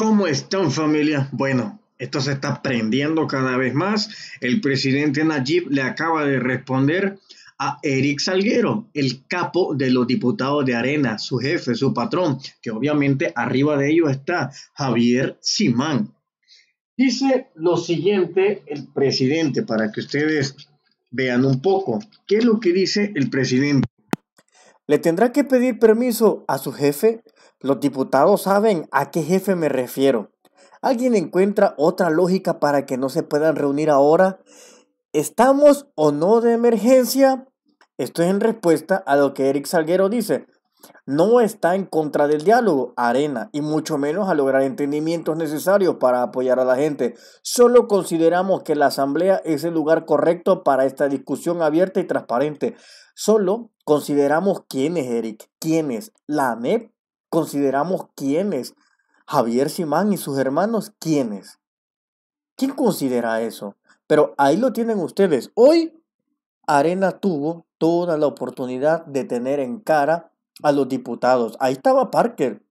¿Cómo están familia? Bueno, esto se está prendiendo cada vez más. El presidente Najib le acaba de responder a Eric Salguero, el capo de los diputados de Arena, su jefe, su patrón, que obviamente arriba de ellos está Javier Simán. Dice lo siguiente el presidente, para que ustedes vean un poco qué es lo que dice el presidente. Le tendrá que pedir permiso a su jefe los diputados saben a qué jefe me refiero. ¿Alguien encuentra otra lógica para que no se puedan reunir ahora? ¿Estamos o no de emergencia? Esto es en respuesta a lo que Eric Salguero dice. No está en contra del diálogo, arena, y mucho menos a lograr entendimientos necesarios para apoyar a la gente. Solo consideramos que la Asamblea es el lugar correcto para esta discusión abierta y transparente. Solo consideramos quién es Eric, quién es la ANEP consideramos quiénes? Javier Simán y sus hermanos, ¿quiénes? ¿Quién considera eso? Pero ahí lo tienen ustedes. Hoy Arena tuvo toda la oportunidad de tener en cara a los diputados. Ahí estaba Parker.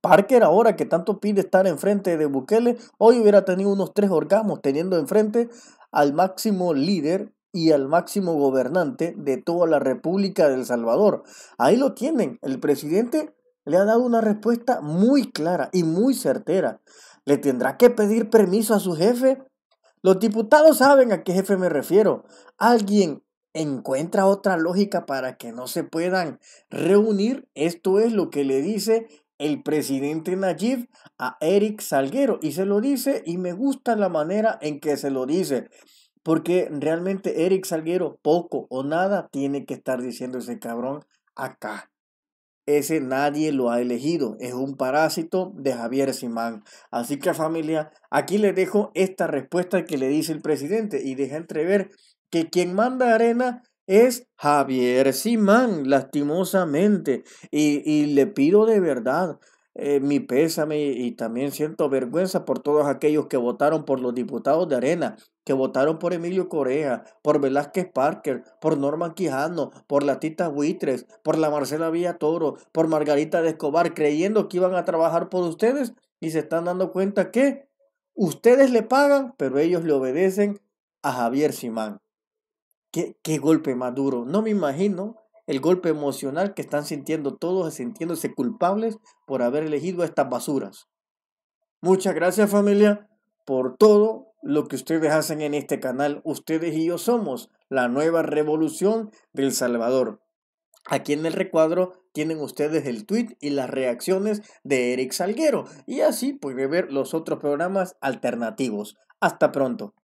Parker ahora que tanto pide estar enfrente de Bukele, hoy hubiera tenido unos tres orgasmos teniendo enfrente al máximo líder y al máximo gobernante de toda la República del Salvador. Ahí lo tienen. El presidente le ha dado una respuesta muy clara y muy certera. ¿Le tendrá que pedir permiso a su jefe? Los diputados saben a qué jefe me refiero. Alguien encuentra otra lógica para que no se puedan reunir. Esto es lo que le dice el presidente Nayib a Eric Salguero. Y se lo dice y me gusta la manera en que se lo dice. Porque realmente Eric Salguero poco o nada tiene que estar diciendo ese cabrón acá ese nadie lo ha elegido, es un parásito de Javier Simán. Así que familia, aquí les dejo esta respuesta que le dice el presidente y deja entrever que quien manda arena es Javier Simán, lastimosamente. Y, le pido de verdad eh, mi pésame y también siento vergüenza por todos aquellos que votaron por los diputados de arena que votaron por Emilio Corea, por Velázquez Parker, por Norman Quijano, por la Tita Buitres, por la Marcela Villatoro, por Margarita de Escobar, creyendo que iban a trabajar por ustedes y se están dando cuenta que ustedes le pagan, pero ellos le obedecen a Javier Simán. ¿Qué, qué golpe más duro. No me imagino el golpe emocional que están sintiendo todos, sintiéndose culpables por haber elegido estas basuras. Muchas gracias familia por todo lo que ustedes hacen en este canal. Ustedes y yo somos la nueva revolución del Salvador. Aquí en el recuadro tienen ustedes el tweet y las reacciones de Eric Salguero. Y así puede ver los otros programas alternativos. Hasta pronto.